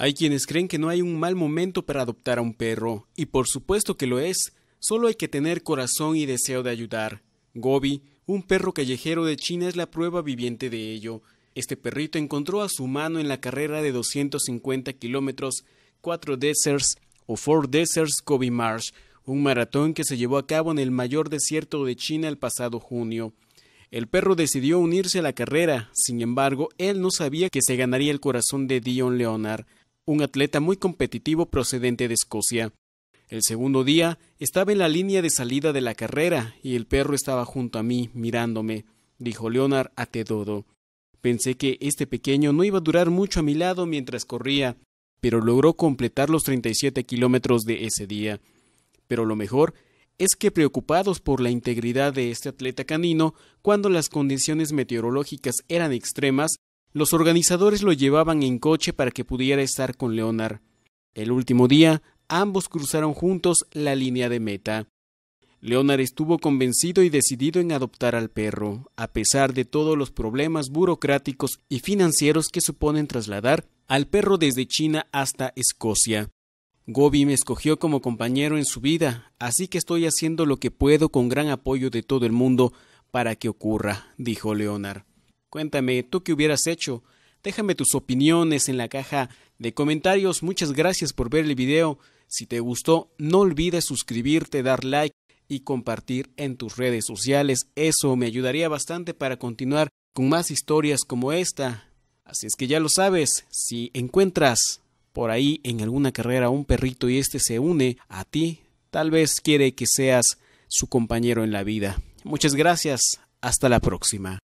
Hay quienes creen que no hay un mal momento para adoptar a un perro, y por supuesto que lo es, solo hay que tener corazón y deseo de ayudar. Gobi, un perro callejero de China, es la prueba viviente de ello. Este perrito encontró a su mano en la carrera de 250 kilómetros, 4 Deserts o 4 Deserts Gobi Marsh, un maratón que se llevó a cabo en el mayor desierto de China el pasado junio. El perro decidió unirse a la carrera, sin embargo, él no sabía que se ganaría el corazón de Dion Leonard, un atleta muy competitivo procedente de Escocia. El segundo día estaba en la línea de salida de la carrera y el perro estaba junto a mí mirándome, dijo Leonard a Tedodo. Pensé que este pequeño no iba a durar mucho a mi lado mientras corría, pero logró completar los 37 kilómetros de ese día. Pero lo mejor es que preocupados por la integridad de este atleta canino, cuando las condiciones meteorológicas eran extremas, los organizadores lo llevaban en coche para que pudiera estar con Leonard. El último día, ambos cruzaron juntos la línea de meta. Leonard estuvo convencido y decidido en adoptar al perro, a pesar de todos los problemas burocráticos y financieros que suponen trasladar al perro desde China hasta Escocia. Gobi me escogió como compañero en su vida, así que estoy haciendo lo que puedo con gran apoyo de todo el mundo para que ocurra, dijo Leonard. Cuéntame, ¿tú qué hubieras hecho? Déjame tus opiniones en la caja de comentarios. Muchas gracias por ver el video. Si te gustó, no olvides suscribirte, dar like y compartir en tus redes sociales. Eso me ayudaría bastante para continuar con más historias como esta. Así es que ya lo sabes, si encuentras por ahí en alguna carrera un perrito y este se une a ti, tal vez quiere que seas su compañero en la vida. Muchas gracias, hasta la próxima.